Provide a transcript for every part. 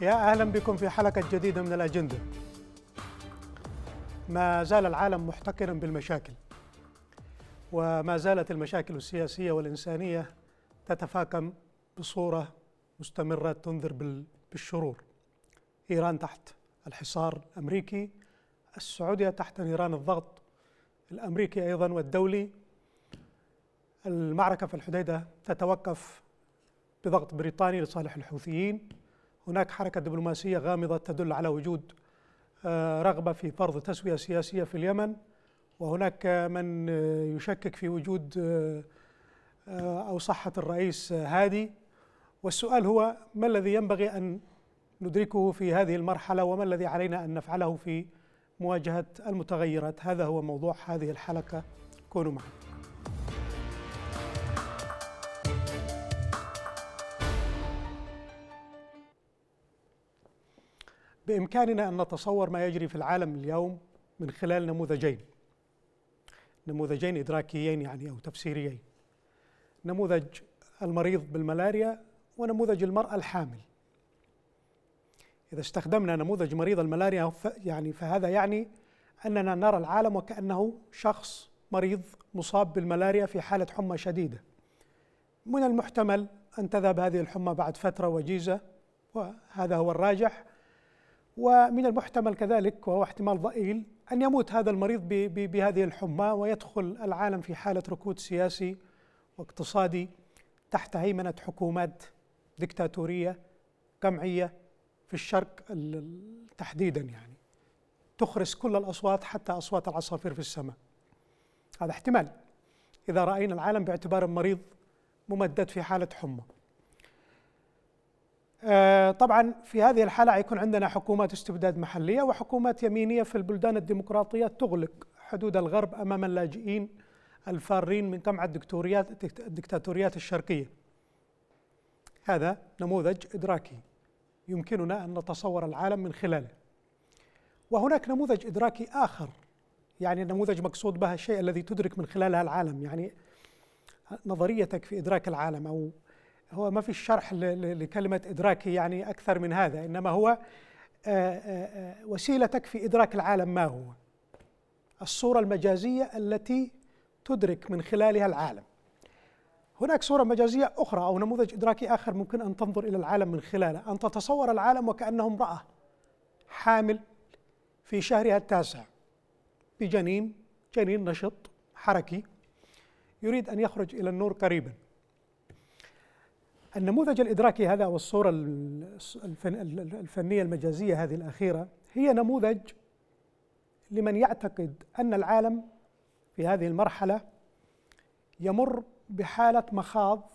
يا أهلا بكم في حلقة جديدة من الأجندة ما زال العالم محتكرا بالمشاكل وما زالت المشاكل السياسية والإنسانية تتفاقم بصورة مستمرة تنذر بالشرور إيران تحت الحصار الأمريكي السعودية تحت نيران الضغط الأمريكي أيضا والدولي المعركة في الحديدة تتوقف بضغط بريطاني لصالح الحوثيين هناك حركة دبلوماسية غامضة تدل على وجود آه، رغبة في فرض تسوية سياسية في اليمن وهناك من آه، يشكك في وجود آه، أو صحة الرئيس هادي والسؤال هو ما الذي ينبغي أن ندركه في هذه المرحلة وما الذي علينا أن نفعله في مواجهة المتغيرات هذا هو موضوع هذه الحلقة كونوا معنا بإمكاننا أن نتصور ما يجري في العالم اليوم من خلال نموذجين نموذجين إدراكيين يعني أو تفسيريين نموذج المريض بالملاريا ونموذج المرأة الحامل إذا استخدمنا نموذج مريض الملاريا يعني فهذا يعني أننا نرى العالم وكأنه شخص مريض مصاب بالملاريا في حالة حمى شديدة من المحتمل أن تذهب هذه الحمى بعد فترة وجيزة وهذا هو الراجح ومن المحتمل كذلك وهو احتمال ضئيل أن يموت هذا المريض بهذه الحمى ويدخل العالم في حالة ركود سياسي واقتصادي تحت هيمنة حكومات دكتاتورية قمعية في الشرق تحديدا يعني تخرس كل الأصوات حتى أصوات العصافير في السماء هذا احتمال إذا رأينا العالم باعتبار المريض ممدد في حالة حمى آه، طبعا في هذه الحالة يكون عندنا حكومات استبداد محلية وحكومات يمينية في البلدان الديمقراطية تغلق حدود الغرب أمام اللاجئين الفارين من قمع الدكتوريات الدكتاتوريات الشرقية هذا نموذج إدراكي يمكننا أن نتصور العالم من خلاله وهناك نموذج إدراكي آخر يعني النموذج مقصود به الشيء الذي تدرك من خلالها العالم يعني نظريتك في إدراك العالم أو هو ما فيش شرح لكلمة إدراكي يعني أكثر من هذا إنما هو آه، آه، آه، وسيلة تكفي إدراك العالم ما هو الصورة المجازية التي تدرك من خلالها العالم هناك صورة مجازية أخرى أو نموذج إدراكي آخر ممكن أن تنظر إلى العالم من خلاله أن تتصور العالم وكأنه امرأة حامل في شهرها التاسع بجنين جنين نشط حركي يريد أن يخرج إلى النور قريباً النموذج الإدراكي هذا أو الصورة الفنية المجازية هذه الأخيرة هي نموذج لمن يعتقد أن العالم في هذه المرحلة يمر بحالة مخاض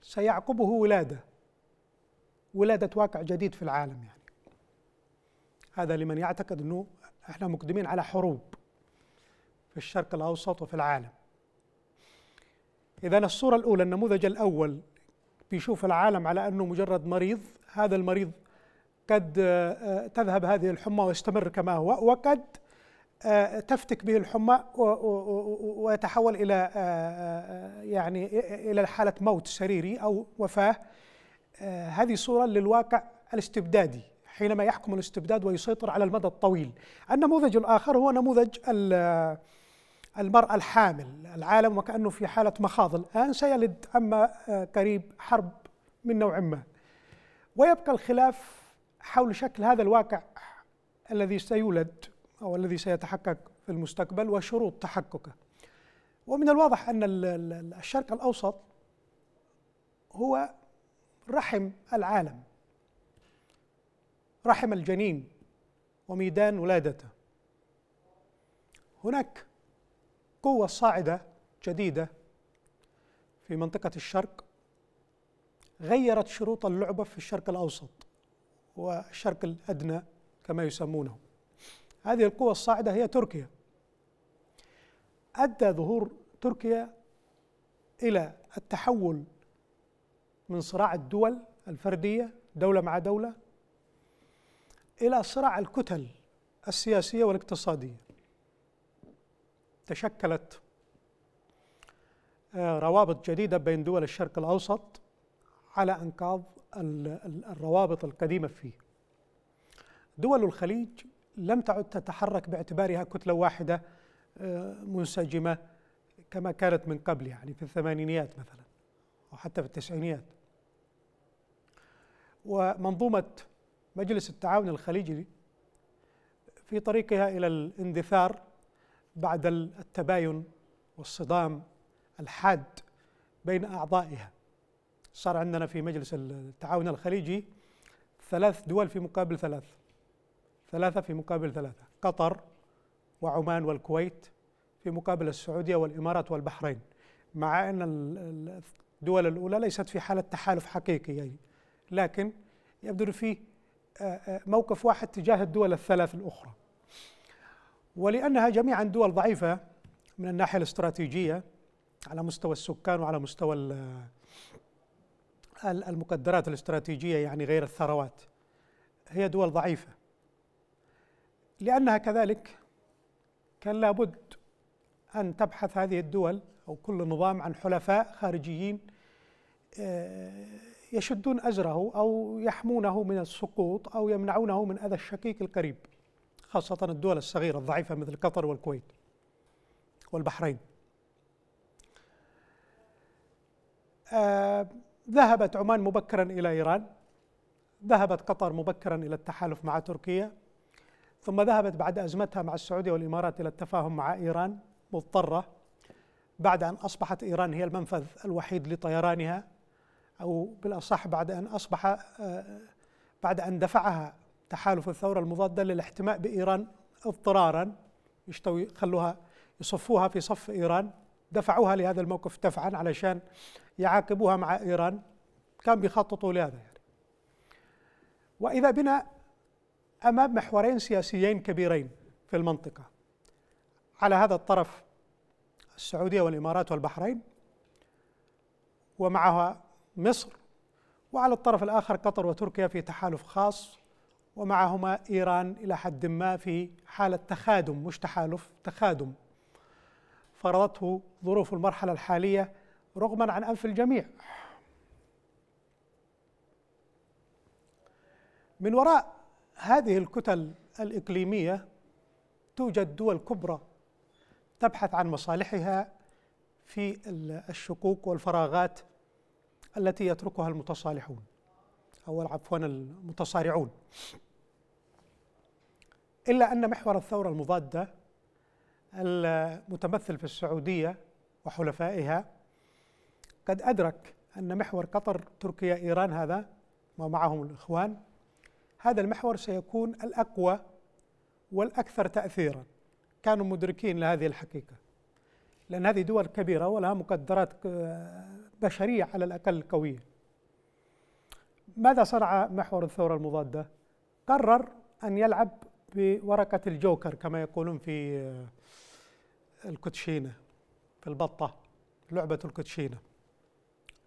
سيعقبه ولادة ولادة واقع جديد في العالم يعني هذا لمن يعتقد أنه احنا مقدمين على حروب في الشرق الأوسط وفي العالم إذا الصورة الأولى النموذج الأول بيشوف العالم على أنه مجرد مريض هذا المريض قد آه، آه، تذهب هذه الحمى ويستمر كما هو وقد آه، تفتك به الحمى ويتحول الى يعني الى حاله موت سريري او وفاه هذه صوره للواقع الاستبدادي حينما يحكم الاستبداد ويسيطر على المدى الطويل النموذج الاخر هو نموذج المرأة الحامل العالم وكأنه في حالة مخاض الآن سيلد عما آه، قريب حرب من نوع ما ويبقى الخلاف حول شكل هذا الواقع الذي سيولد أو الذي سيتحقق في المستقبل وشروط تحققه ومن الواضح أن الشرق الأوسط هو رحم العالم رحم الجنين وميدان ولادته هناك قوة صاعدة جديدة في منطقة الشرق غيرت شروط اللعبة في الشرق الأوسط والشرق الأدنى كما يسمونه هذه القوة الصاعدة هي تركيا أدى ظهور تركيا إلى التحول من صراع الدول الفردية دولة مع دولة إلى صراع الكتل السياسية والاقتصادية تشكلت آه، روابط جديدة بين دول الشرق الأوسط على أنقاض الروابط القديمة فيه دول الخليج لم تعد تتحرك باعتبارها كتلة واحدة آه، منسجمة كما كانت من قبل يعني في الثمانينيات مثلا أو حتى في التسعينيات ومنظومة مجلس التعاون الخليجي في طريقها إلى الاندثار بعد التباين والصدام الحاد بين أعضائها صار عندنا في مجلس التعاون الخليجي ثلاث دول في مقابل ثلاث ثلاثة في مقابل ثلاثة قطر وعمان والكويت في مقابل السعودية والإمارات والبحرين مع أن الدول الأولى ليست في حالة تحالف حقيقي يعني لكن يبدو في آه، آه، موقف واحد تجاه الدول الثلاث الأخرى ولأنها جميعا دول ضعيفة من الناحية الاستراتيجية على مستوى السكان وعلى مستوى المقدرات الاستراتيجية يعني غير الثروات هي دول ضعيفة لأنها كذلك كان لابد أن تبحث هذه الدول أو كل نظام عن حلفاء خارجيين آه، يشدون أزره أو يحمونه من السقوط أو يمنعونه من أذى الشقيق القريب خاصة الدول الصغيرة الضعيفة مثل قطر والكويت والبحرين آه ذهبت عمان مبكرا إلى إيران ذهبت قطر مبكرا إلى التحالف مع تركيا ثم ذهبت بعد أزمتها مع السعودية والإمارات إلى التفاهم مع إيران مضطرة بعد أن أصبحت إيران هي المنفذ الوحيد لطيرانها أو بالأصح بعد أن أصبح آه، بعد أن دفعها تحالف الثورة المضادة للاحتماء بإيران اضطرارا يشتوي خلوها يصفوها في صف إيران دفعوها لهذا الموقف دفعا علشان يعاقبوها مع إيران كان بيخططوا لهذا يعني وإذا بنا أمام محورين سياسيين كبيرين في المنطقة على هذا الطرف السعودية والإمارات والبحرين ومعها مصر وعلى الطرف الآخر قطر وتركيا في تحالف خاص ومعهما إيران إلى حد ما في حالة تخادم مش تحالف تخادم فرضته ظروف المرحلة الحالية رغما عن أنف الجميع من وراء هذه الكتل الإقليمية توجد دول كبرى تبحث عن مصالحها في الشقوق والفراغات التي يتركها المتصالحون أو عفوا المتصارعون إلا أن محور الثورة المضادة المتمثل في السعودية وحلفائها قد أدرك أن محور قطر تركيا إيران هذا ومعهم الإخوان هذا المحور سيكون الأقوى والأكثر تأثيرا كانوا مدركين لهذه الحقيقة لأن هذه دول كبيرة ولها مقدرات بشرية على الأقل قوية ماذا صنع محور الثورة المضادة؟ قرر أن يلعب بورقة الجوكر كما يقولون في آه، الكوتشينة في البطة لعبة الكوتشينة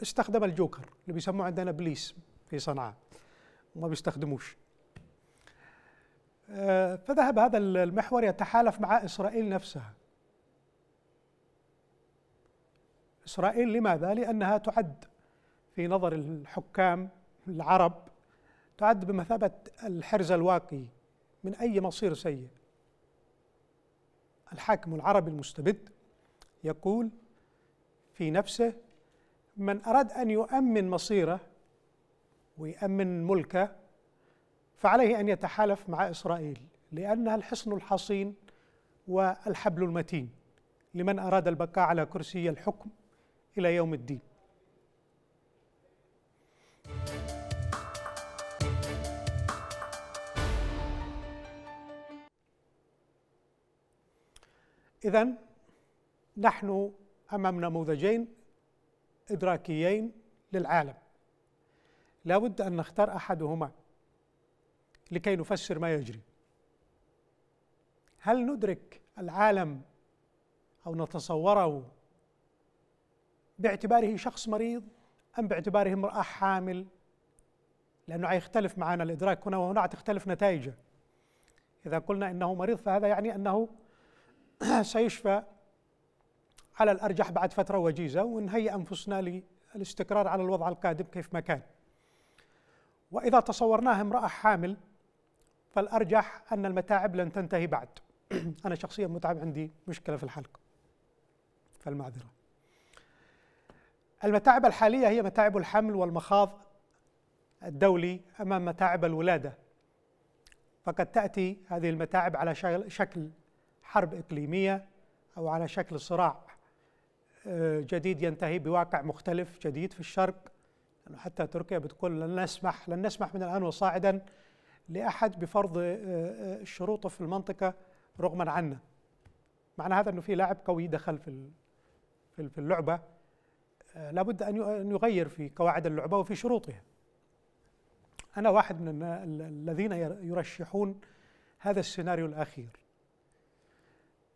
استخدم الجوكر اللي بيسموه عندنا بليس في صنعاء وما بيستخدموش آه، فذهب هذا المحور يتحالف مع إسرائيل نفسها إسرائيل لماذا؟ لأنها تعد في نظر الحكام العرب تعد بمثابة الحرز الواقي من أي مصير سيء الحاكم العربي المستبد يقول في نفسه من أراد أن يؤمن مصيره ويأمن ملكه فعليه أن يتحالف مع إسرائيل لأنها الحصن الحصين والحبل المتين لمن أراد البقاء على كرسي الحكم إلى يوم الدين إذا نحن أمام نموذجين إدراكيين للعالم لابد أن نختار أحدهما لكي نفسر ما يجري هل ندرك العالم أو نتصوره باعتباره شخص مريض أم باعتباره امرأة حامل لأنه يختلف معنا الإدراك هنا وهنا تختلف نتائجه إذا قلنا إنه مريض فهذا يعني أنه سيشفى على الأرجح بعد فترة وجيزة ونهيئ أنفسنا للاستقرار على الوضع القادم كيف ما كان وإذا تصورناها امرأة حامل فالأرجح أن المتاعب لن تنتهي بعد أنا شخصيا متعب عندي مشكلة في الحلق فالمعذرة المتاعب الحالية هي متاعب الحمل والمخاض الدولي أمام متاعب الولادة فقد تأتي هذه المتاعب على شكل حرب إقليمية أو على شكل صراع آه، جديد ينتهي بواقع مختلف جديد في الشرق يعني حتى تركيا بتقول لن نسمح لن نسمح من الآن وصاعدا لأحد بفرض آه، آه، شروطه في المنطقة رغما عنا معنى هذا أنه في لاعب قوي دخل في في اللعبة لابد أن يغير في قواعد اللعبة وفي شروطها أنا واحد من الذين يرشحون هذا السيناريو الأخير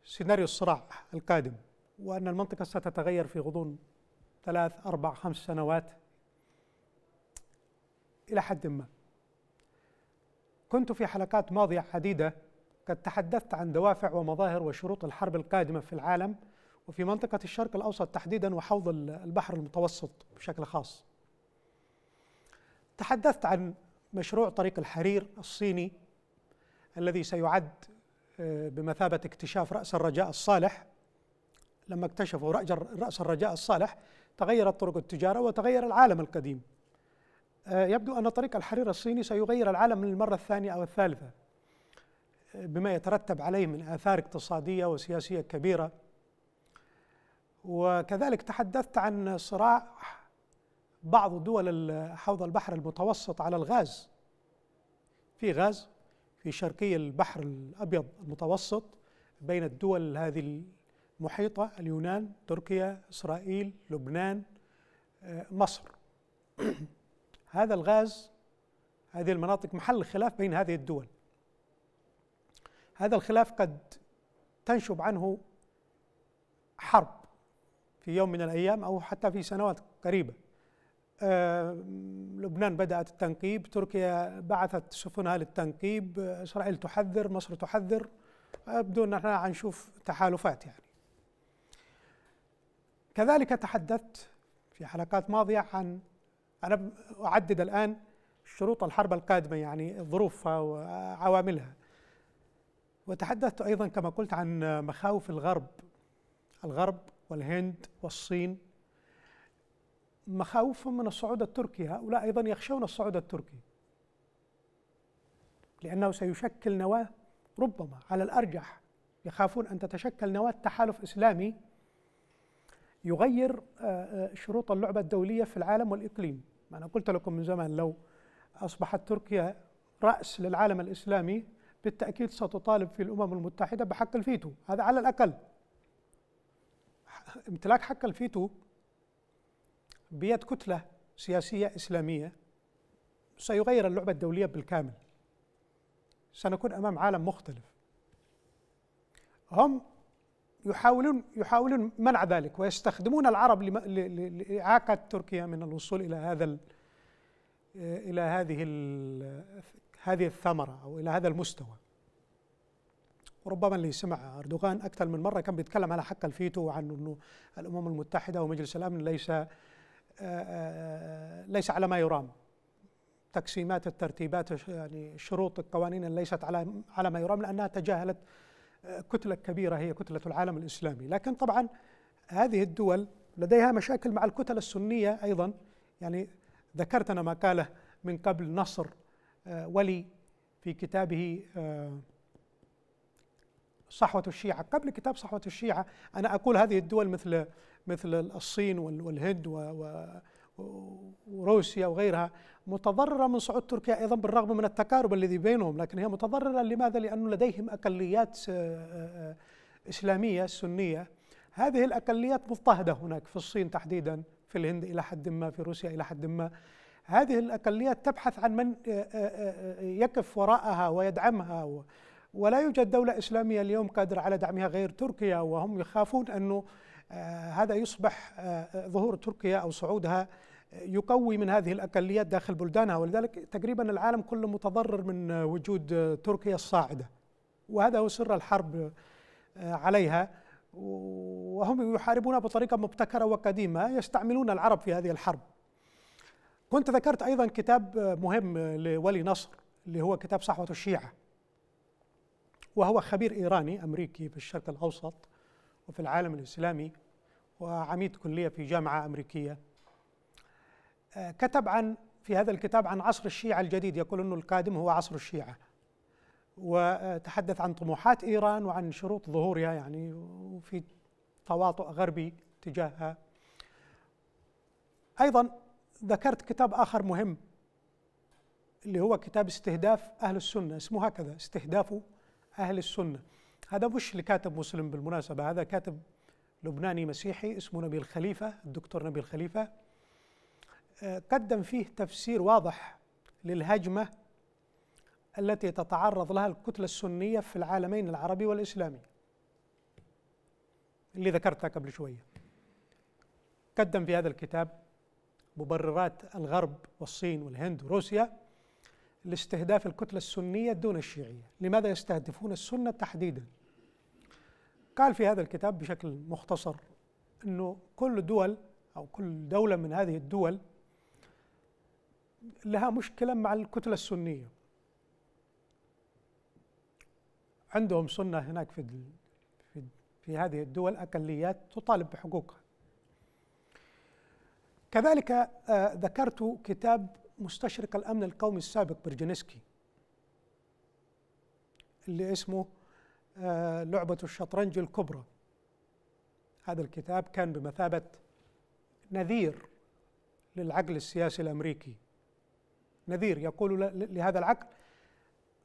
سيناريو الصراع القادم وأن المنطقة ستتغير في غضون ثلاث أربع خمس سنوات إلى حد ما كنت في حلقات ماضية عديدة قد تحدثت عن دوافع ومظاهر وشروط الحرب القادمة في العالم وفي منطقة الشرق الأوسط تحديدا وحوض البحر المتوسط بشكل خاص تحدثت عن مشروع طريق الحرير الصيني الذي سيعد بمثابة اكتشاف رأس الرجاء الصالح لما اكتشفوا رأس الرجاء الصالح تغيرت طرق التجارة وتغير العالم القديم آه، يبدو أن طريق الحرير الصيني سيغير العالم للمرة الثانية أو الثالثة آه، بما يترتب عليه من آثار اقتصادية وسياسية كبيرة وكذلك تحدثت عن صراع بعض دول حوض البحر المتوسط على الغاز في غاز في شرقي البحر الأبيض المتوسط بين الدول هذه المحيطة اليونان تركيا إسرائيل لبنان آه، مصر هذا الغاز هذه المناطق محل خلاف بين هذه الدول هذا الخلاف قد تنشب عنه حرب في يوم من الأيام أو حتى في سنوات قريبة آه، لبنان بدأت التنقيب تركيا بعثت سفنها للتنقيب آه، إسرائيل تحذر مصر تحذر بدون نحن نشوف تحالفات يعني كذلك تحدثت في حلقات ماضية عن أنا أعدد الآن شروط الحرب القادمة يعني ظروفها وعواملها وتحدثت أيضا كما قلت عن مخاوف الغرب الغرب والهند والصين مخاوفهم من الصعود التركي هؤلاء أيضا يخشون الصعود التركي لأنه سيشكل نواة ربما على الأرجح يخافون أن تتشكل نواة تحالف إسلامي يغير آه، آه، شروط اللعبة الدولية في العالم والإقليم أنا قلت لكم من زمان لو أصبحت تركيا رأس للعالم الإسلامي بالتأكيد ستطالب في الأمم المتحدة بحق الفيتو هذا على الأقل امتلاك حق الفيتو بيد كتلة سياسية إسلامية سيغير اللعبة الدولية بالكامل سنكون أمام عالم مختلف هم يحاولون يحاولون منع ذلك ويستخدمون العرب لإعاقة تركيا من الوصول إلى هذا إلى هذه هذه الثمرة أو إلى هذا المستوى وربما اللي سمع أردوغان أكثر من مرة كان بيتكلم على حق الفيتو وعن أنه الأمم المتحدة ومجلس الأمن ليس آه، آه، آه، ليس على ما يرام تقسيمات الترتيبات يعني شروط القوانين ليست على على ما يرام لانها تجاهلت كتله كبيره هي كتله العالم الاسلامي، لكن طبعا هذه الدول لديها مشاكل مع الكتل السنيه ايضا يعني ذكرت انا ما قاله من قبل نصر ولي في كتابه صحوه الشيعه، قبل كتاب صحوه الشيعه انا اقول هذه الدول مثل مثل الصين والهند وروسيا وغيرها متضررة من صعود تركيا أيضا بالرغم من التقارب الذي بينهم لكن هي متضررة لماذا؟ لأنه لديهم أقليات آه، آه، إسلامية سنية هذه الأقليات مضطهدة هناك في الصين تحديدا في الهند إلى حد ما في روسيا إلى حد ما هذه الأقليات تبحث عن من آه، يقف وراءها ويدعمها ولا يوجد دولة إسلامية اليوم قادرة على دعمها غير تركيا وهم يخافون أنه آه، هذا يصبح آه، آه، ظهور تركيا أو صعودها يقوي من هذه الأقليات داخل بلدانها ولذلك تقريبا العالم كله متضرر من وجود تركيا الصاعدة وهذا هو سر الحرب عليها وهم يحاربونها بطريقة مبتكرة وقديمة يستعملون العرب في هذه الحرب كنت ذكرت أيضا كتاب مهم لولي نصر اللي هو كتاب صحوة الشيعة وهو خبير إيراني أمريكي في الشرق الأوسط وفي العالم الإسلامي وعميد كلية في جامعة أمريكية آه، كتب عن في هذا الكتاب عن عصر الشيعة الجديد يقول أنه القادم هو عصر الشيعة وتحدث عن طموحات إيران وعن شروط ظهورها يعني وفي تواطؤ غربي تجاهها أيضا ذكرت كتاب آخر مهم اللي هو كتاب استهداف أهل السنة اسمه هكذا استهداف أهل السنة هذا مش لكاتب مسلم بالمناسبة هذا كاتب لبناني مسيحي اسمه نبيل خليفة الدكتور نبيل خليفة آه، قدم فيه تفسير واضح للهجمة التي تتعرض لها الكتلة السنية في العالمين العربي والإسلامي اللي ذكرتها قبل شوية قدم في هذا الكتاب مبررات الغرب والصين والهند وروسيا لاستهداف الكتلة السنية دون الشيعية لماذا يستهدفون السنة تحديداً قال في هذا الكتاب بشكل مختصر انه كل دول او كل دوله من هذه الدول لها مشكله مع الكتله السنيه عندهم سنه هناك في في, هذه الدول اقليات تطالب بحقوقها كذلك آه، ذكرت كتاب مستشرق الامن القومي السابق برجنسكي اللي اسمه آه، لعبة الشطرنج الكبرى هذا الكتاب كان بمثابة نذير للعقل السياسي الأمريكي نذير يقول لهذا العقل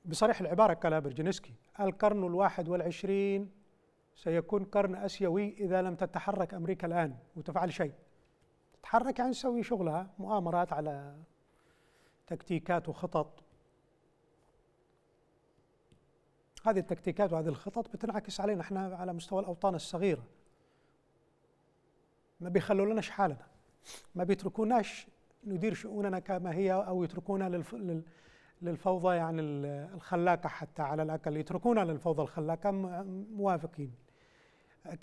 بصريح العبارة قال برجنسكي القرن الواحد والعشرين سيكون قرن أسيوي إذا لم تتحرك أمريكا الآن وتفعل شيء تتحرك يعني تسوي شغلها مؤامرات على تكتيكات وخطط هذه التكتيكات وهذه الخطط بتنعكس علينا احنا على مستوى الاوطان الصغيره ما بيخلوا لناش حالنا ما بيتركوناش ندير شؤوننا كما هي او يتركونا للفوضى يعني الخلاقه حتى على الاقل يتركونا للفوضى الخلاقه موافقين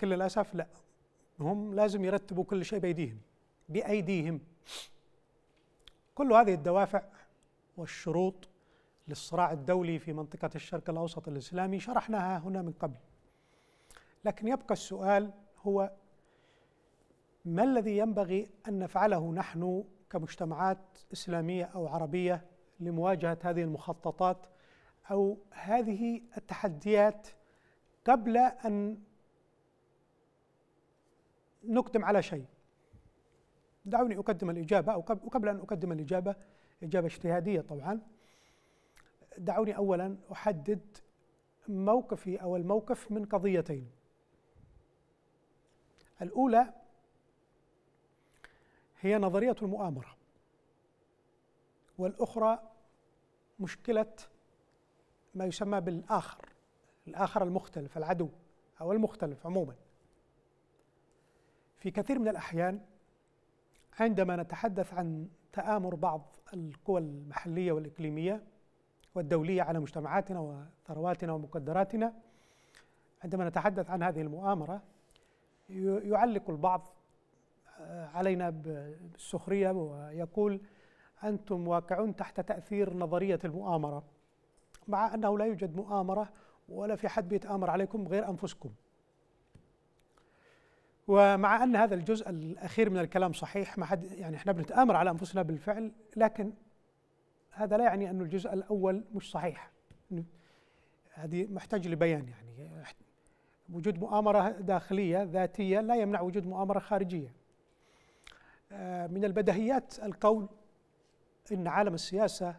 كل الاسف لا هم لازم يرتبوا كل شيء بايديهم بايديهم كل هذه الدوافع والشروط للصراع الدولي في منطقة الشرق الأوسط الإسلامي شرحناها هنا من قبل لكن يبقى السؤال هو ما الذي ينبغي أن نفعله نحن كمجتمعات إسلامية أو عربية لمواجهة هذه المخططات أو هذه التحديات قبل أن نقدم على شيء دعوني أقدم الإجابة أو قبل أن أقدم الإجابة إجابة اجتهادية طبعا دعوني اولا احدد موقفي او الموقف من قضيتين الاولى هي نظريه المؤامره والاخرى مشكله ما يسمى بالاخر الاخر المختلف العدو او المختلف عموما في كثير من الاحيان عندما نتحدث عن تامر بعض القوى المحليه والاقليميه والدولية على مجتمعاتنا وثرواتنا ومقدراتنا عندما نتحدث عن هذه المؤامرة يعلق البعض آه، علينا بالسخرية ويقول أنتم واقعون تحت تأثير نظرية المؤامرة مع أنه لا يوجد مؤامرة ولا في حد بيتآمر عليكم غير أنفسكم ومع أن هذا الجزء الأخير من الكلام صحيح ما حد يعني إحنا بنتآمر على أنفسنا بالفعل لكن هذا لا يعني أن الجزء الأول مش صحيح هذه محتاج لبيان يعني وجود مؤامرة داخلية ذاتية لا يمنع وجود مؤامرة خارجية آه، من البدهيات القول أن عالم السياسة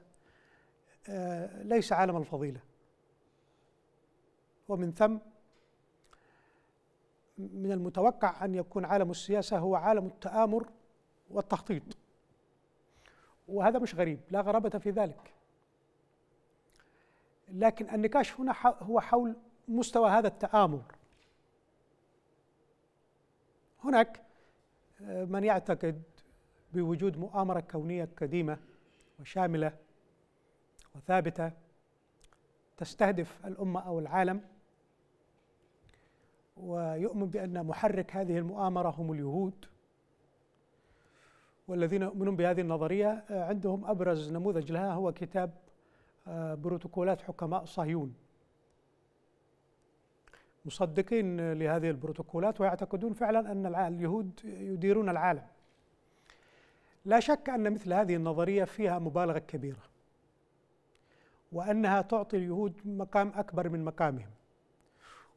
آه، ليس عالم الفضيلة ومن ثم من المتوقع أن يكون عالم السياسة هو عالم التآمر والتخطيط وهذا مش غريب لا غرابة في ذلك لكن النقاش هنا هو حول مستوى هذا التآمر هناك آه، من يعتقد بوجود مؤامرة كونية قديمة وشاملة وثابتة تستهدف الأمة أو العالم ويؤمن بأن محرك هذه المؤامرة هم اليهود والذين يؤمنون بهذه النظرية آه، عندهم أبرز نموذج لها هو كتاب آه، بروتوكولات حكماء صهيون مصدقين لهذه البروتوكولات ويعتقدون فعلا أن اليهود يديرون العالم لا شك أن مثل هذه النظرية فيها مبالغة كبيرة وأنها تعطي اليهود مقام أكبر من مقامهم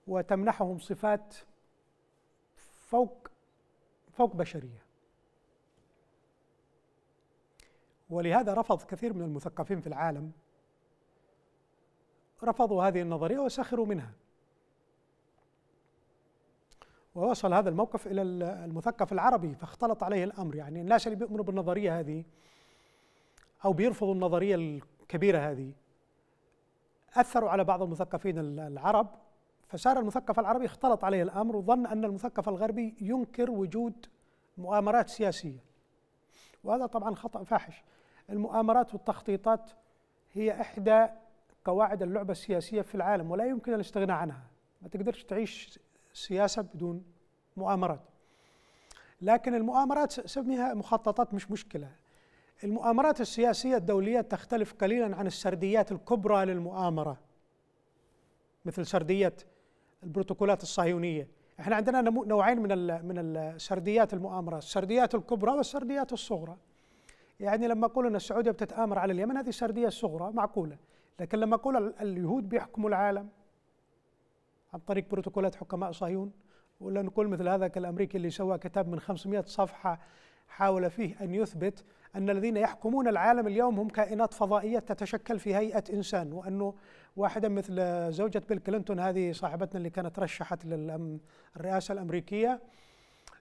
وتمنحهم صفات فوق فوق بشريه ولهذا رفض كثير من المثقفين في العالم رفضوا هذه النظريه وسخروا منها ووصل هذا الموقف الى المثقف العربي فاختلط عليه الامر يعني الناس اللي بيؤمنوا بالنظريه هذه او بيرفضوا النظريه الكبيره هذه اثروا على بعض المثقفين العرب فصار المثقف العربي اختلط عليه الامر وظن ان المثقف الغربي ينكر وجود مؤامرات سياسيه وهذا طبعا خطا فاحش المؤامرات والتخطيطات هي إحدى قواعد اللعبة السياسية في العالم ولا يمكن الاستغناء عنها ما تقدرش تعيش سياسة بدون مؤامرات لكن المؤامرات سميها مخططات مش مشكلة المؤامرات السياسية الدولية تختلف قليلا عن السرديات الكبرى للمؤامرة مثل سردية البروتوكولات الصهيونية احنا عندنا نوعين من من السرديات المؤامرة السرديات الكبرى والسرديات الصغرى يعني لما اقول ان السعوديه بتتامر على اليمن هذه سرديه صغرى معقوله لكن لما اقول اليهود بيحكموا العالم عن طريق بروتوكولات حكماء صهيون ولا نقول مثل هذا كالامريكي اللي سوى كتاب من 500 صفحه حاول فيه ان يثبت ان الذين يحكمون العالم اليوم هم كائنات فضائيه تتشكل في هيئه انسان وانه واحده مثل زوجة بيل كلينتون هذه صاحبتنا اللي كانت رشحت للرئاسه الامريكيه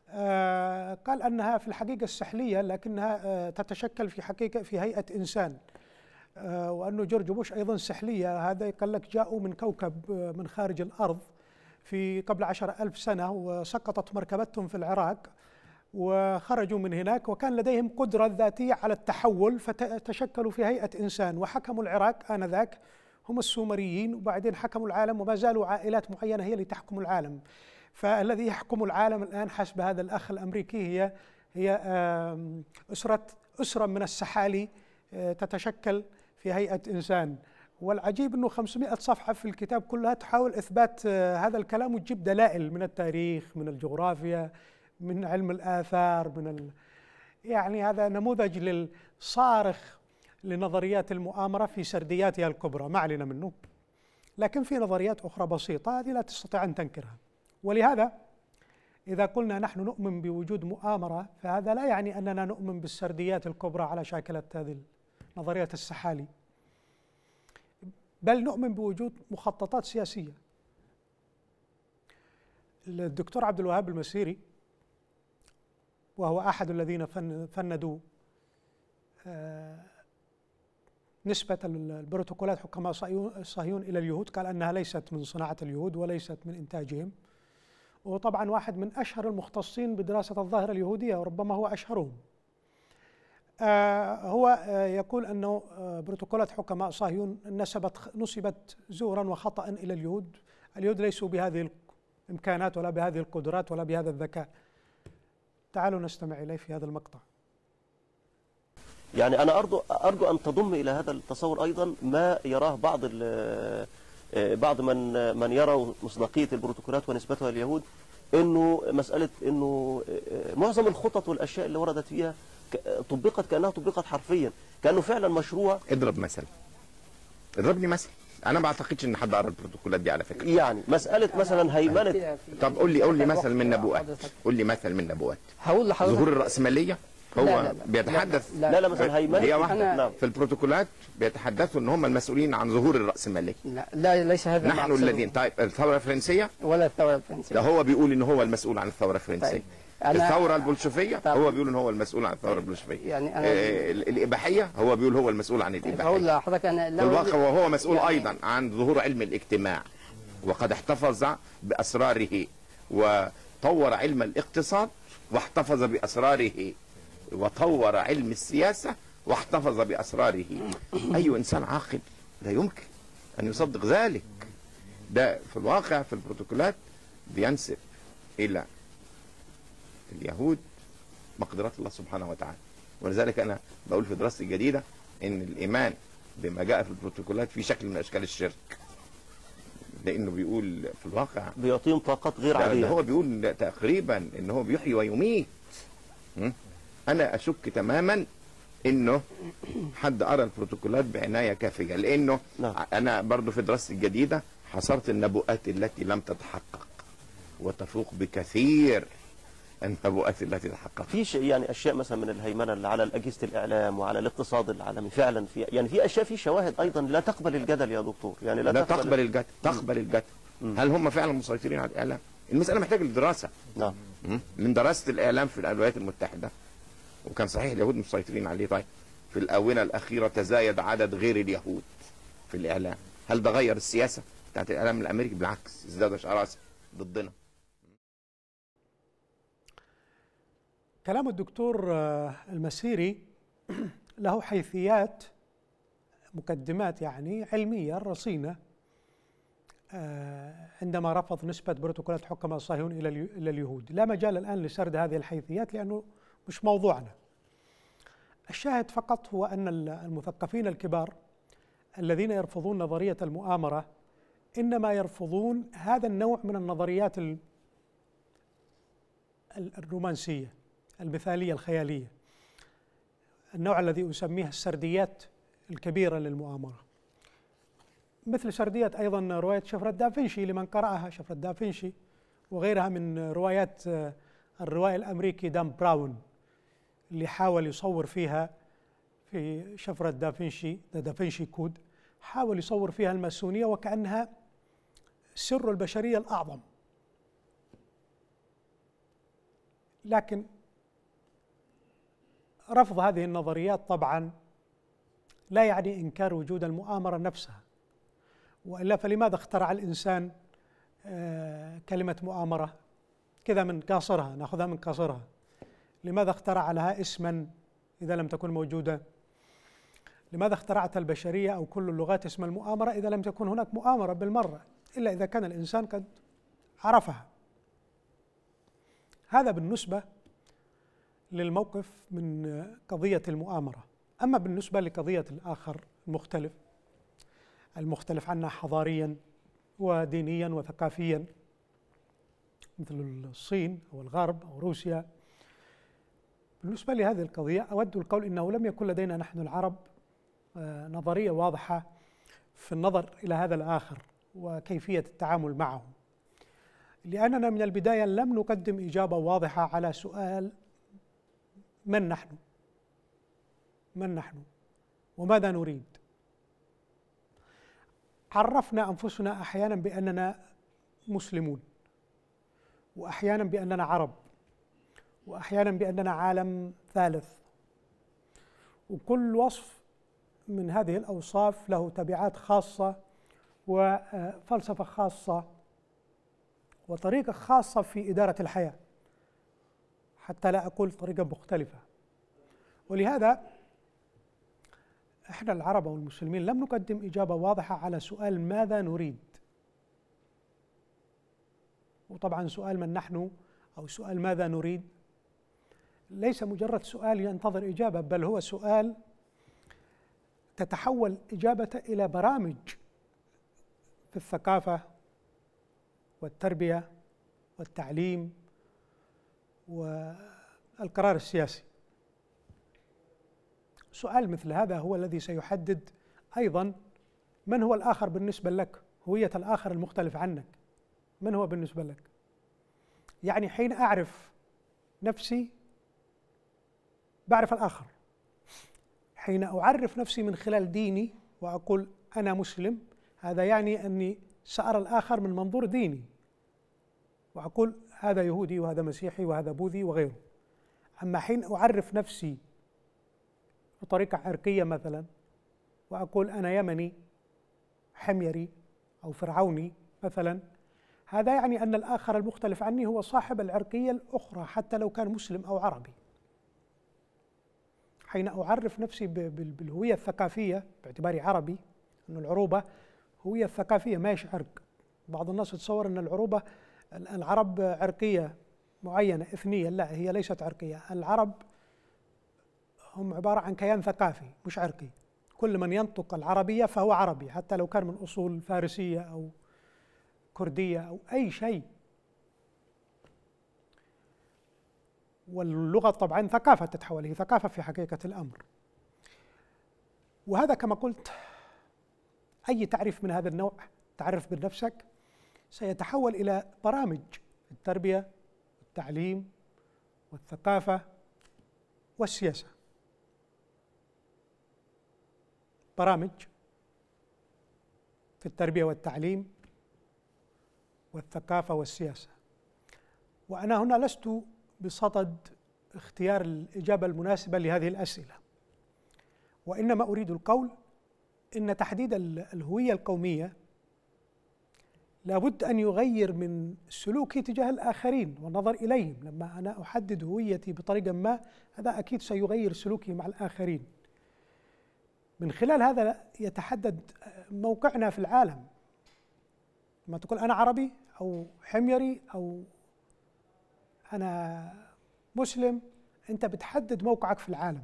آه، قال أنها في الحقيقة السحلية لكنها آه، تتشكل في حقيقة في هيئة إنسان آه، وأنه جورج بوش أيضا سحلية هذا قال لك جاءوا من كوكب من خارج الأرض في قبل عشر ألف سنة وسقطت مركبتهم في العراق وخرجوا من هناك وكان لديهم قدرة ذاتية على التحول فتشكلوا في هيئة إنسان وحكموا العراق آنذاك هم السومريين وبعدين حكموا العالم وما زالوا عائلات معينة هي اللي تحكم العالم فالذي يحكم العالم الآن حسب هذا الأخ الأمريكي هي هي أسرة أسرة من السحالي آه، تتشكل في هيئة إنسان والعجيب أنه 500 صفحة في الكتاب كلها تحاول إثبات آه، هذا الكلام وتجيب دلائل من التاريخ من الجغرافيا من علم الآثار من ال... يعني هذا نموذج للصارخ لنظريات المؤامرة في سردياتها الكبرى ما علينا منه لكن في نظريات أخرى بسيطة هذه لا تستطيع أن تنكرها ولهذا إذا قلنا نحن نؤمن بوجود مؤامرة فهذا لا يعني أننا نؤمن بالسرديات الكبرى على شاكلة هذه نظرية السحالي بل نؤمن بوجود مخططات سياسية الدكتور عبد الوهاب المسيري وهو أحد الذين فندوا آه، نسبة البروتوكولات حكماء صهيون إلى اليهود قال أنها ليست من صناعة اليهود وليست من إنتاجهم وهو طبعا واحد من أشهر المختصين بدراسة الظاهرة اليهودية وربما هو أشهرهم آه، هو آه، يقول أنه آه، بروتوكولات حكماء صهيون نسبت, نسبت زورا وخطأ إلى اليهود اليهود ليسوا بهذه الإمكانات ولا بهذه القدرات ولا بهذا الذكاء تعالوا نستمع إليه في هذا المقطع يعني أنا أرجو, أرجو أن تضم إلى هذا التصور أيضا ما يراه بعض بعض من من يرى مصداقية البروتوكولات ونسبتها لليهود انه مسألة انه آه، معظم الخطط والاشياء اللي وردت فيها طبقت كأنها طبقت حرفيا كأنه فعلا مشروع اضرب مثل اضربني مثل انا ما اعتقدش ان حد قرا البروتوكولات دي على فكره يعني مساله مثلا هيمنه طب قول لي قول لي مثل من نبوءات قول لي مثل من نبوءات هقول لحضرتك ظهور الراسماليه هو لا لا بيتحدث لا لا, لا مثلا هيمنه هي واحده نعم. في البروتوكولات بيتحدثوا ان هم المسؤولين عن ظهور الراسماليه لا لا ليس هذا نحن الذين طيب الثوره الفرنسيه ولا الثوره الفرنسيه ده هو بيقول ان هو المسؤول عن الثوره الفرنسيه طيب. الثورة البولشفية طبعا. هو بيقول ان هو المسؤول عن الثورة البولشفية يعني أنا آه الإباحية هو بيقول هو المسؤول عن طيب، الإباحية بقول لحضرتك أنا في الواقع وهو مسؤول يعني أيضا عن ظهور علم الاجتماع وقد احتفظ بأسراره وطور علم الاقتصاد واحتفظ بأسراره وطور علم السياسة واحتفظ بأسراره أي إنسان عاقل لا يمكن أن يصدق ذلك ده في الواقع في البروتوكولات بينسب إلى اليهود مقدرات الله سبحانه وتعالى ولذلك أنا بقول في دراستي الجديدة إن الإيمان بما جاء في البروتوكولات في شكل من أشكال الشرك لانه بيقول في الواقع بيعطيهم طاقات غير عاديه هو بيقول تقريبا ان هو بيحيي ويميت انا اشك تماما انه حد قرا البروتوكولات بعنايه كافيه لانه نعم. انا برضو في دراستي الجديده حصرت النبوءات التي لم تتحقق وتفوق بكثير النبوءات التي تحققت في شيء يعني اشياء مثلا من الهيمنه اللي على اجهزه الاعلام وعلى الاقتصاد العالمي فعلا في يعني في اشياء في شواهد ايضا لا تقبل الجدل يا دكتور يعني لا, لا تقبل, تقبل الجدل تقبل الجدل مم. هل هم فعلا مسيطرين على الاعلام المساله محتاجه لدراسه نعم من دراسه الاعلام في الولايات المتحده وكان صحيح اليهود مسيطرين عليه طيب في الآونة الأخيرة تزايد عدد غير اليهود في الإعلام هل ده غير السياسة بتاعت الإعلام الأمريكي بالعكس ازداد شراسة ضدنا كلام الدكتور آه، المسيري له حيثيات مقدمات يعني علمية رصينة آه، عندما رفض نسبة بروتوكولات حكم الصهيون إلى اليهود لا مجال الآن لسرد هذه الحيثيات لأنه مش موضوعنا الشاهد فقط هو أن المثقفين الكبار الذين يرفضون نظرية المؤامرة إنما يرفضون هذا النوع من النظريات الرومانسية المثالية الخيالية النوع الذي أسميه السرديات الكبيرة للمؤامرة مثل سردية أيضا رواية شفرة دافنشي لمن قرأها شفرة دافنشي وغيرها من روايات آه، الروائي الأمريكي دام براون اللي حاول يصور فيها في شفرة دافنشي ذا دافنشي كود حاول يصور فيها الماسونية وكأنها سر البشرية الأعظم لكن رفض هذه النظريات طبعا لا يعني إنكار وجود المؤامرة نفسها وإلا فلماذا اخترع الإنسان آه، كلمة مؤامرة كذا من قاصرها ناخذها من قاصرها لماذا اخترع لها اسما إذا لم تكن موجودة لماذا اخترعت البشرية أو كل اللغات اسم المؤامرة إذا لم تكن هناك مؤامرة بالمرة إلا إذا كان الإنسان قد عرفها هذا بالنسبة للموقف من قضية المؤامرة أما بالنسبة لقضية الآخر المختلف المختلف عنا حضاريا ودينيا وثقافيا مثل الصين أو الغرب أو روسيا بالنسبة لهذه القضية أود القول أنه لم يكن لدينا نحن العرب آه، نظرية واضحة في النظر إلى هذا الآخر وكيفية التعامل معه لأننا من البداية لم نقدم إجابة واضحة على سؤال من نحن؟ من نحن؟ وماذا نريد؟ عرفنا أنفسنا أحيانا بأننا مسلمون وأحيانا بأننا عرب وأحيانا بأننا عالم ثالث وكل وصف من هذه الأوصاف له تبعات خاصة وفلسفة خاصة وطريقة خاصة في إدارة الحياة حتى لا أقول طريقة مختلفة ولهذا احنا العرب والمسلمين لم نقدم اجابه واضحه على سؤال ماذا نريد وطبعا سؤال من نحن او سؤال ماذا نريد ليس مجرد سؤال ينتظر إجابة بل هو سؤال تتحول إجابته إلى برامج في الثقافة والتربية والتعليم والقرار السياسي سؤال مثل هذا هو الذي سيحدد أيضا من هو الآخر بالنسبة لك هوية الآخر المختلف عنك من هو بالنسبة لك يعني حين أعرف نفسي بعرف الآخر حين أعرف نفسي من خلال ديني وأقول أنا مسلم هذا يعني أني سأرى الآخر من منظور ديني وأقول هذا يهودي وهذا مسيحي وهذا بوذي وغيره أما حين أعرف نفسي بطريقة عرقية مثلا وأقول أنا يمني حميري أو فرعوني مثلا هذا يعني أن الآخر المختلف عني هو صاحب العرقية الأخرى حتى لو كان مسلم أو عربي حين أعرف نفسي بالهوية الثقافية باعتباري عربي أن العروبة هوية ثقافية ما هيش عرق بعض الناس يتصور أن العروبة العرب عرقية معينة إثنية لا هي ليست عرقية العرب هم عبارة عن كيان ثقافي مش عرقي كل من ينطق العربية فهو عربي حتى لو كان من أصول فارسية أو كردية أو أي شيء واللغة طبعا ثقافة تتحول هي ثقافة في حقيقة الأمر وهذا كما قلت أي تعريف من هذا النوع تعرف بنفسك سيتحول إلى برامج التربية والتعليم والثقافة والسياسة برامج في التربية والتعليم والثقافة والسياسة وأنا هنا لست بصدد اختيار الإجابة المناسبة لهذه الأسئلة وإنما أريد القول إن تحديد الهوية القومية لابد أن يغير من سلوكي تجاه الآخرين والنظر إليهم لما أنا أحدد هويتي بطريقة ما هذا أكيد سيغير سلوكي مع الآخرين من خلال هذا يتحدد موقعنا في العالم لما تقول أنا عربي أو حميري أو أنا مسلم أنت بتحدد موقعك في العالم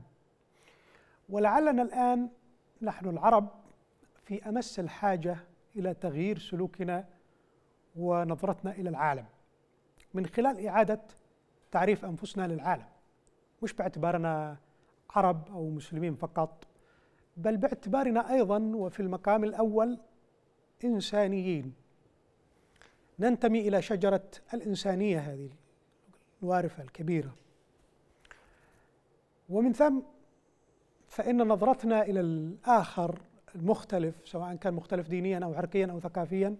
ولعلنا الآن نحن العرب في أمس الحاجة إلى تغيير سلوكنا ونظرتنا إلى العالم من خلال إعادة تعريف أنفسنا للعالم مش باعتبارنا عرب أو مسلمين فقط بل باعتبارنا أيضا وفي المقام الأول إنسانيين ننتمي إلى شجرة الإنسانية هذه الوارفة الكبيرة ومن ثم فإن نظرتنا إلى الآخر المختلف سواء كان مختلف دينيا أو عرقيا أو ثقافيا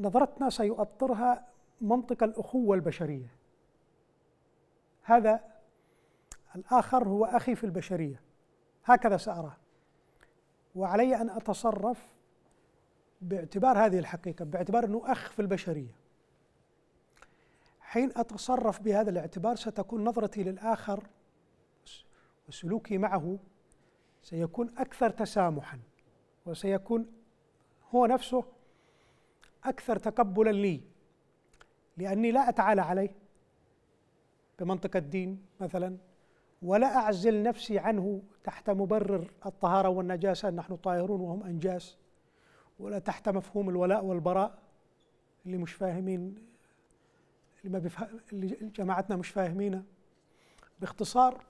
نظرتنا سيؤطرها منطق الأخوة البشرية هذا الآخر هو أخي في البشرية هكذا سأراه وعلي أن أتصرف باعتبار هذه الحقيقة باعتبار أنه أخ في البشرية حين أتصرف بهذا الاعتبار ستكون نظرتي للآخر وسلوكي معه سيكون أكثر تسامحا وسيكون هو نفسه أكثر تقبلا لي لأني لا أتعالى عليه بمنطق الدين مثلا ولا أعزل نفسي عنه تحت مبرر الطهارة والنجاسة نحن طاهرون وهم أنجاس ولا تحت مفهوم الولاء والبراء اللي مش فاهمين اللي ما بيفهم اللي جماعتنا مش فاهمينا باختصار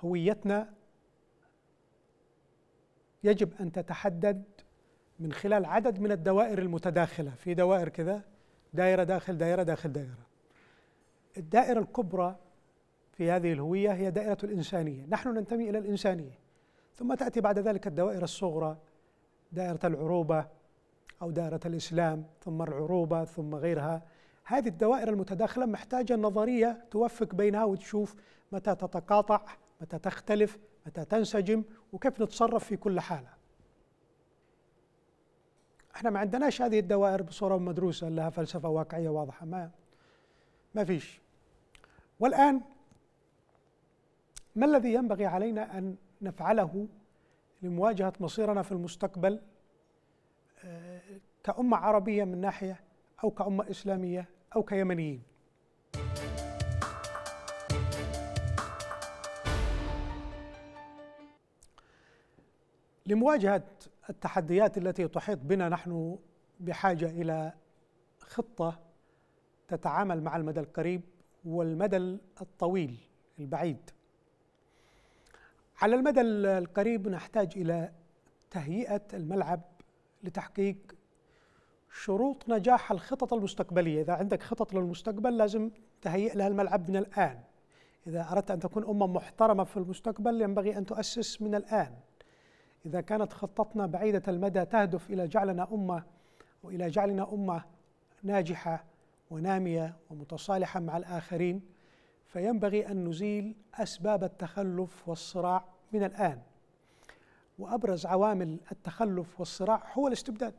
هويتنا يجب ان تتحدد من خلال عدد من الدوائر المتداخله في دوائر كذا دائره داخل دائره داخل دائره الدائره الكبرى في هذه الهويه هي دائره الانسانيه نحن ننتمي الى الانسانيه ثم تاتي بعد ذلك الدوائر الصغرى دائره العروبه او دائره الاسلام ثم العروبه ثم غيرها هذه الدوائر المتداخلة محتاجة نظرية توفق بينها وتشوف متى تتقاطع متى تختلف متى تنسجم وكيف نتصرف في كل حالة احنا ما عندناش هذه الدوائر بصورة مدروسة لها فلسفة واقعية واضحة ما ما فيش والآن ما الذي ينبغي علينا أن نفعله لمواجهة مصيرنا في المستقبل آه، كأمة عربية من ناحية أو كأمة إسلامية أو كيمنيين لمواجهة التحديات التي تحيط بنا نحن بحاجة إلى خطة تتعامل مع المدى القريب والمدى الطويل البعيد على المدى القريب نحتاج إلى تهيئة الملعب لتحقيق شروط نجاح الخطط المستقبلية إذا عندك خطط للمستقبل لازم تهيئ لها الملعب من الآن إذا أردت أن تكون أمة محترمة في المستقبل ينبغي أن تؤسس من الآن إذا كانت خطتنا بعيدة المدى تهدف إلى جعلنا أمة وإلى جعلنا أمة ناجحة ونامية ومتصالحة مع الآخرين فينبغي أن نزيل أسباب التخلف والصراع من الآن وأبرز عوامل التخلف والصراع هو الاستبداد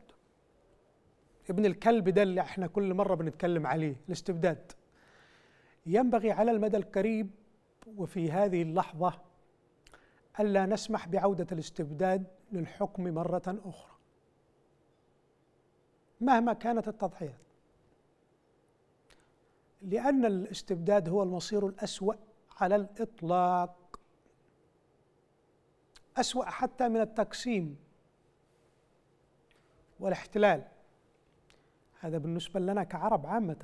ابن الكلب ده اللي احنا كل مرة بنتكلم عليه الاستبداد ينبغي على المدى القريب وفي هذه اللحظة ألا نسمح بعودة الاستبداد للحكم مرة أخرى مهما كانت التضحيات لأن الاستبداد هو المصير الأسوأ على الإطلاق أسوأ حتى من التقسيم والاحتلال هذا بالنسبة لنا كعرب عامة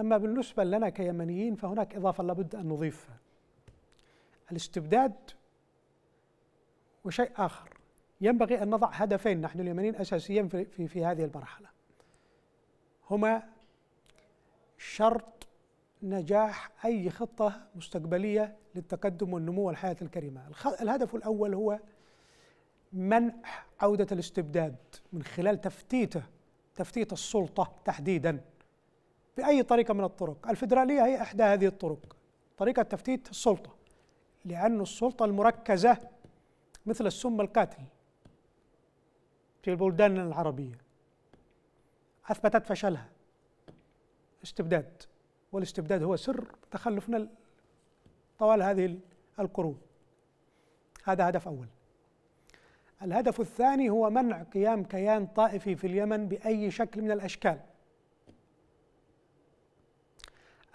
أما بالنسبة لنا كيمنيين فهناك إضافة لابد أن نضيفها الاستبداد وشيء آخر ينبغي أن نضع هدفين نحن اليمنيين أساسيين في, في, في هذه المرحلة هما شرط نجاح أي خطة مستقبلية للتقدم والنمو والحياة الكريمة الهدف الأول هو منع عودة الاستبداد من خلال تفتيته تفتيت السلطة تحديدا بأي طريقة من الطرق الفيدرالية هي إحدى هذه الطرق طريقة تفتيت السلطة لأن السلطة المركزة مثل السم القاتل في البلدان العربية أثبتت فشلها استبداد والاستبداد هو سر تخلفنا طوال هذه القرون هذا هدف أول الهدف الثاني هو منع قيام كيان طائفي في اليمن باي شكل من الاشكال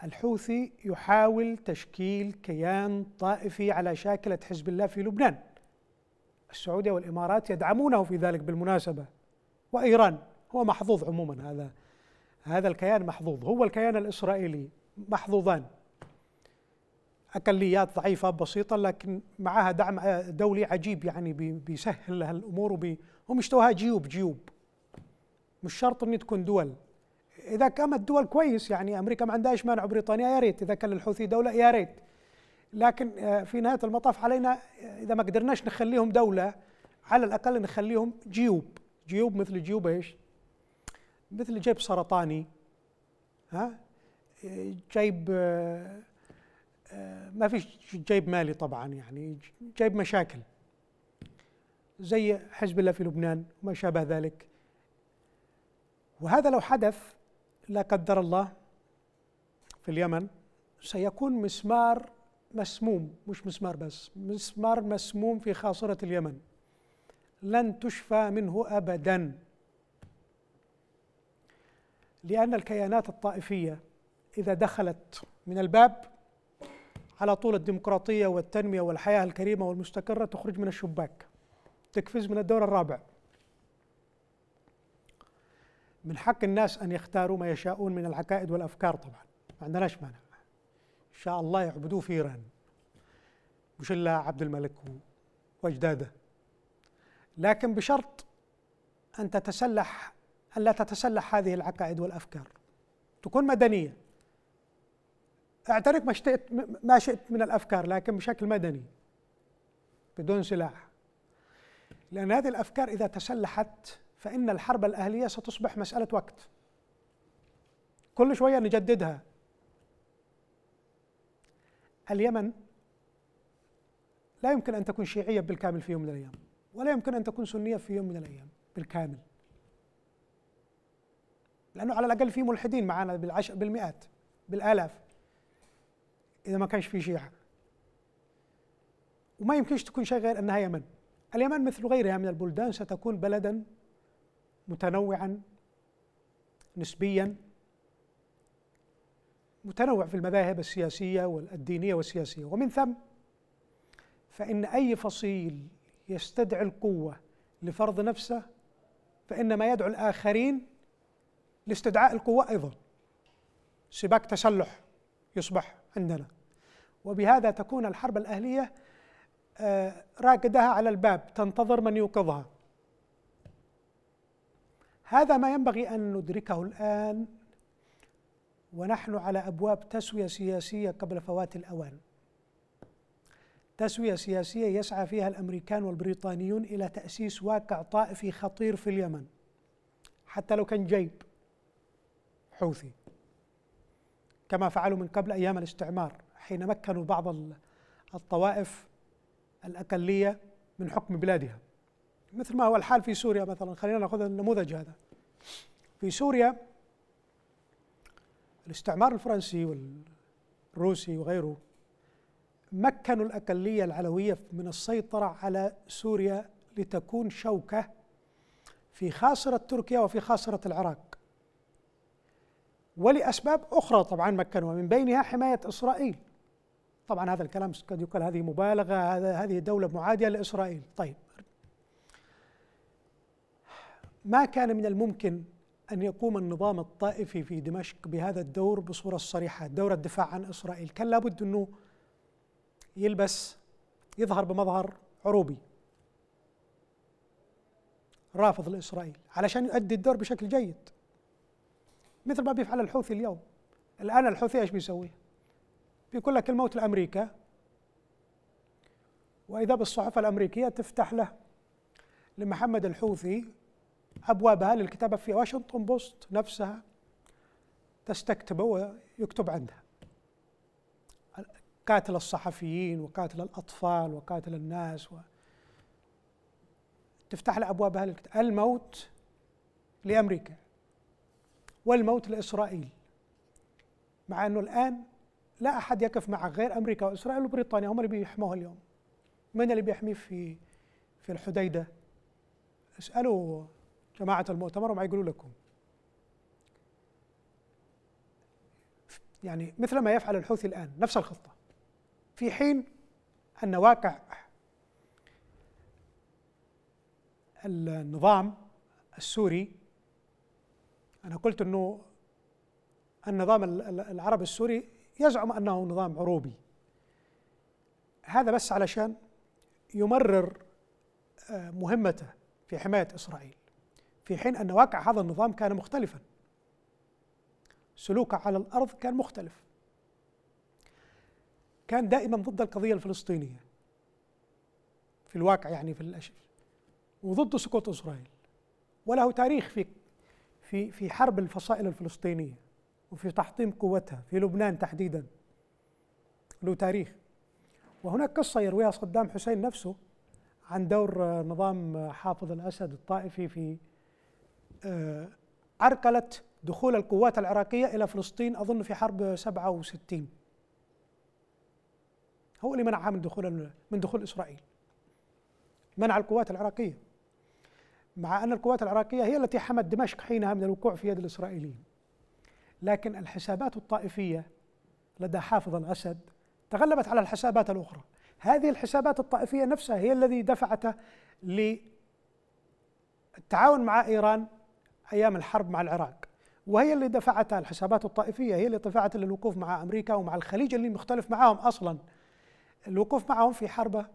الحوثي يحاول تشكيل كيان طائفي على شاكله حزب الله في لبنان السعوديه والامارات يدعمونه في ذلك بالمناسبه وايران هو محظوظ عموما هذا هذا الكيان محظوظ هو الكيان الاسرائيلي محظوظان اقليات ضعيفه بسيطه لكن معها دعم دولي عجيب يعني بيسهل لها الامور وبي هم اشتوها جيوب جيوب مش شرط ان تكون دول اذا كانت دول كويس يعني امريكا ما عندهاش مانع بريطانيا يا ريت اذا كان الحوثي دوله يا ريت لكن آه، في نهايه المطاف علينا آه، اذا ما قدرناش نخليهم دوله على الاقل نخليهم جيوب جيوب مثل جيوب ايش مثل جيب سرطاني ها آه، جيب آه، ما فيش جيب مالي طبعا يعني جيب مشاكل زي حزب الله في لبنان وما شابه ذلك وهذا لو حدث لا قدر الله في اليمن سيكون مسمار مسموم مش مسمار بس مسمار مسموم في خاصرة اليمن لن تشفى منه أبدا لأن الكيانات الطائفية إذا دخلت من الباب على طول الديمقراطية والتنمية والحياة الكريمة والمستقرة تخرج من الشباك تقفز من الدور الرابع من حق الناس أن يختاروا ما يشاءون من العقائد والأفكار طبعا ما عندناش مانع إن شاء الله يعبدوه في إيران مش إلا عبد الملك وأجداده لكن بشرط أن تتسلح أن لا تتسلح هذه العقائد والأفكار تكون مدنية اعترك ما شئت ما شئت من الافكار لكن بشكل مدني بدون سلاح لان هذه الافكار اذا تسلحت فان الحرب الاهليه ستصبح مساله وقت كل شويه نجددها اليمن لا يمكن ان تكون شيعيه بالكامل في يوم من الايام ولا يمكن ان تكون سنيه في يوم من الايام بالكامل لانه على الاقل في ملحدين معنا بالعشر بالمئات بالالاف اذا ما كانش في شيعه وما يمكنش تكون شيء غير انها يمن اليمن مثل غيرها من البلدان ستكون بلدا متنوعا نسبيا متنوع في المذاهب السياسيه والدينيه والسياسيه ومن ثم فان اي فصيل يستدعي القوه لفرض نفسه فانما يدعو الاخرين لاستدعاء القوه ايضا سباق تسلح يصبح عندنا وبهذا تكون الحرب الأهلية آه، راقدها على الباب تنتظر من يوقظها هذا ما ينبغي أن ندركه الآن ونحن على أبواب تسوية سياسية قبل فوات الأوان تسوية سياسية يسعى فيها الأمريكان والبريطانيون إلى تأسيس واقع طائفي خطير في اليمن حتى لو كان جيب حوثي كما فعلوا من قبل أيام الاستعمار حين مكنوا بعض الطوائف الأقلية من حكم بلادها مثل ما هو الحال في سوريا مثلا خلينا ناخذ النموذج هذا في سوريا الاستعمار الفرنسي والروسي وغيره مكنوا الأقلية العلوية من السيطرة على سوريا لتكون شوكة في خاصرة تركيا وفي خاصرة العراق ولأسباب أخرى طبعا مكنوا من بينها حماية إسرائيل طبعا هذا الكلام قد يقال هذه مبالغة هذه دولة معادية لإسرائيل طيب ما كان من الممكن أن يقوم النظام الطائفي في دمشق بهذا الدور بصورة صريحة دور الدفاع عن إسرائيل كان لابد أنه يلبس يظهر بمظهر عروبي رافض لإسرائيل علشان يؤدي الدور بشكل جيد مثل ما بيفعل الحوثي اليوم الآن الحوثي إيش بيسوي بيقول لك الموت لأمريكا وإذا بالصحف الأمريكية تفتح له لمحمد الحوثي أبوابها للكتابة في واشنطن بوست نفسها تستكتبه ويكتب عندها قاتل الصحفيين وقاتل الأطفال وقاتل الناس و... تفتح له أبوابها للكتابة الموت لأمريكا والموت لإسرائيل مع أنه الآن لا أحد يقف مع غير أمريكا وإسرائيل وبريطانيا هم اللي بيحموها اليوم من اللي بيحميه في في الحديدة اسألوا جماعة المؤتمر وما يقولوا لكم يعني مثل ما يفعل الحوثي الآن نفس الخطة في حين أن واقع النظام السوري أنا قلت أنه النظام العربي السوري يزعم أنه نظام عروبي هذا بس علشان يمرر آه، مهمته في حماية إسرائيل في حين أن واقع هذا النظام كان مختلفا سلوكه على الأرض كان مختلف كان دائما ضد القضية الفلسطينية في الواقع يعني في الأشياء وضد سقوط إسرائيل وله تاريخ في في في حرب الفصائل الفلسطينيه وفي تحطيم قوتها في لبنان تحديدا له تاريخ وهناك قصه يرويها صدام حسين نفسه عن دور آه، نظام آه، حافظ الاسد الطائفي في آه، عرقله دخول القوات العراقيه الى فلسطين اظن في حرب 67 هو اللي منعها من دخول من دخول اسرائيل منع القوات العراقيه مع أن القوات العراقية هي التي حمت دمشق حينها من الوقوع في يد الإسرائيليين لكن الحسابات الطائفية لدى حافظ الأسد تغلبت على الحسابات الأخرى هذه الحسابات الطائفية نفسها هي الذي دفعته للتعاون مع إيران أيام الحرب مع العراق وهي اللي دفعتها الحسابات الطائفية هي اللي دفعت للوقوف مع أمريكا ومع الخليج اللي مختلف معاهم أصلا الوقوف معهم في حربة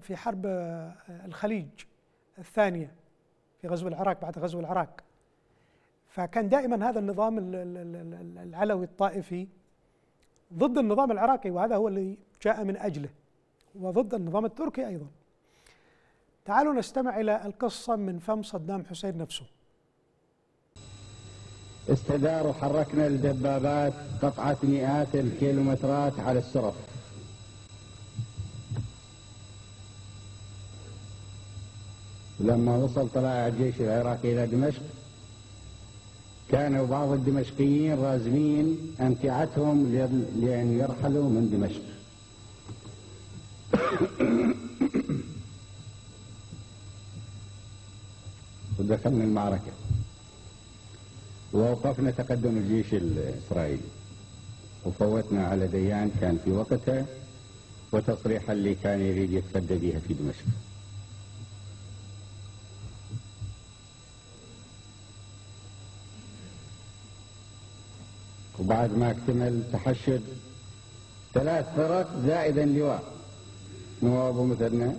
في حرب الخليج الثانية في غزو العراق بعد غزو العراق فكان دائما هذا النظام العلوي الطائفي ضد النظام العراقي وهذا هو اللي جاء من أجله وضد النظام التركي أيضا تعالوا نستمع إلى القصة من فم صدام حسين نفسه استدار وحركنا الدبابات قطعة مئات الكيلومترات على السرف لما وصل طلائع الجيش العراقي إلى دمشق كان بعض الدمشقيين رازمين أمتعتهم لأن يرحلوا من دمشق ودخلنا المعركة ووقفنا تقدم الجيش الإسرائيلي وفوتنا على ديان كان في وقتها وتصريحا اللي كان يريد يتفدى بها في دمشق وبعد ما اكتمل تحشد ثلاث فرق زائدا لواء نواب مثلنا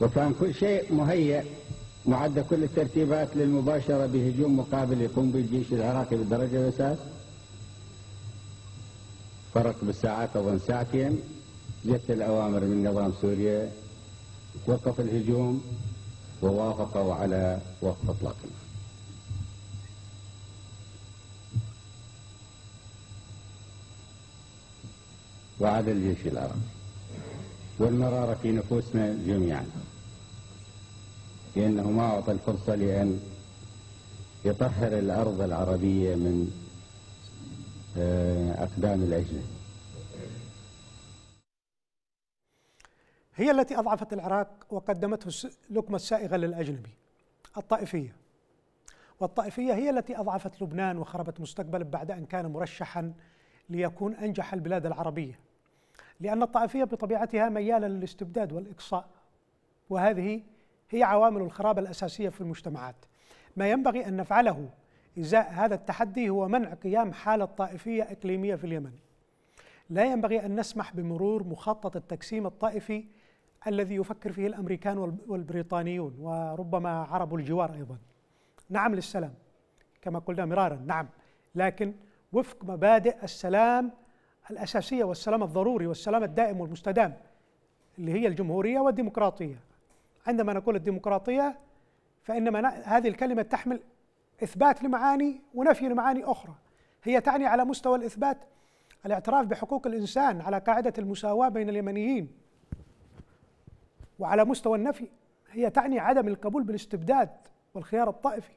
وكان كل شيء مهيأ معد كل الترتيبات للمباشرة بهجوم مقابل يقوم به الجيش العراقي بالدرجة الأساس فرق بالساعات أظن ساعتين جت الأوامر من نظام سوريا وقف الهجوم ووافقوا على وقف اطلاق النار وعلى الجيش العراقي والمرارة في نفوسنا جميعا لأنه ما أعطى الفرصة لأن يطهر الأرض العربية من آه، أقدام الأجنبي هي التي أضعفت العراق وقدمته اللقمة السائغة للأجنبي الطائفية والطائفية هي التي أضعفت لبنان وخربت مستقبله بعد أن كان مرشحا ليكون أنجح البلاد العربية لأن الطائفية بطبيعتها ميالة للاستبداد والإقصاء وهذه هي عوامل الخراب الأساسية في المجتمعات ما ينبغي أن نفعله إزاء هذا التحدي هو منع قيام حالة طائفية إقليمية في اليمن لا ينبغي أن نسمح بمرور مخطط التقسيم الطائفي الذي يفكر فيه الأمريكان والبريطانيون وربما عرب الجوار أيضا نعم للسلام كما قلنا مرارا نعم لكن وفق مبادئ السلام الأساسية والسلام الضروري والسلام الدائم والمستدام اللي هي الجمهورية والديمقراطية عندما نقول الديمقراطية فإنما هذه الكلمة تحمل إثبات لمعاني ونفي لمعاني أخرى هي تعني على مستوى الإثبات الاعتراف بحقوق الإنسان على قاعدة المساواة بين اليمنيين وعلى مستوى النفي هي تعني عدم القبول بالاستبداد والخيار الطائفي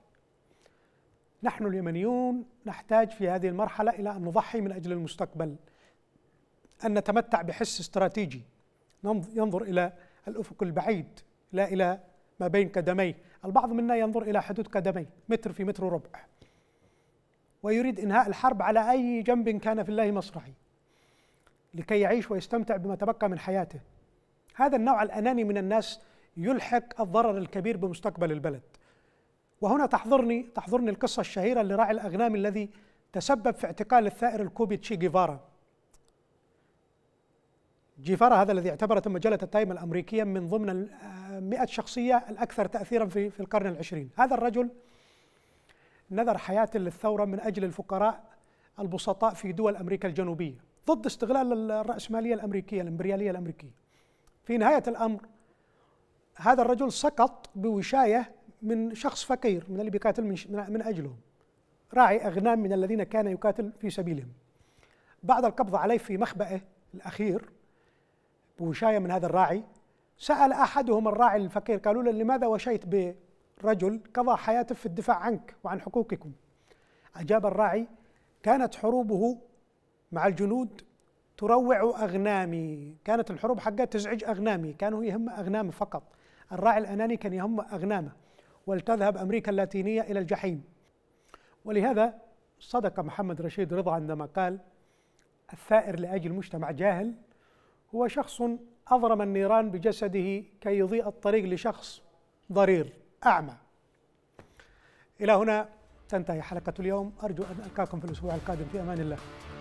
نحن اليمنيون نحتاج في هذه المرحلة إلى أن نضحي من أجل المستقبل أن نتمتع بحس استراتيجي ينظر إلى الأفق البعيد لا إلى ما بين قدميه البعض منا ينظر إلى حدود قدميه متر في متر وربع ويريد إنهاء الحرب على أي جنب كان في الله مصرعي لكي يعيش ويستمتع بما تبقى من حياته هذا النوع الأناني من الناس يلحق الضرر الكبير بمستقبل البلد وهنا تحضرني تحضرني القصة الشهيرة لراعي الأغنام الذي تسبب في اعتقال الثائر الكوبي تشي جيفارا جيفارا هذا الذي اعتبرت مجلة التايم الأمريكية من ضمن المئة آه، شخصية الأكثر تأثيرا في, في القرن العشرين هذا الرجل نذر حياة للثورة من أجل الفقراء البسطاء في دول أمريكا الجنوبية ضد استغلال الرأسمالية الأمريكية الإمبريالية الأمريكية في نهاية الأمر هذا الرجل سقط بوشاية من شخص فقير من اللي بيقاتل من, من أجلهم راعي أغنام من الذين كان يقاتل في سبيلهم بعد القبض عليه في مخبئه الأخير بوشاية من هذا الراعي سأل أحدهم الراعي الفقير قالوا له لماذا وشيت برجل قضى حياته في الدفاع عنك وعن حقوقكم أجاب الراعي كانت حروبه مع الجنود تروع أغنامي كانت الحروب حقه تزعج أغنامي كانوا يهم أغنامه فقط الراعي الأناني كان يهم أغنامه ولتذهب أمريكا اللاتينية إلى الجحيم ولهذا صدق محمد رشيد رضا عندما قال الثائر لأجل مجتمع جاهل هو شخص أضرم النيران بجسده كي يضيء الطريق لشخص ضرير أعمى إلى هنا تنتهي حلقة اليوم أرجو أن ألقاكم في الأسبوع القادم في أمان الله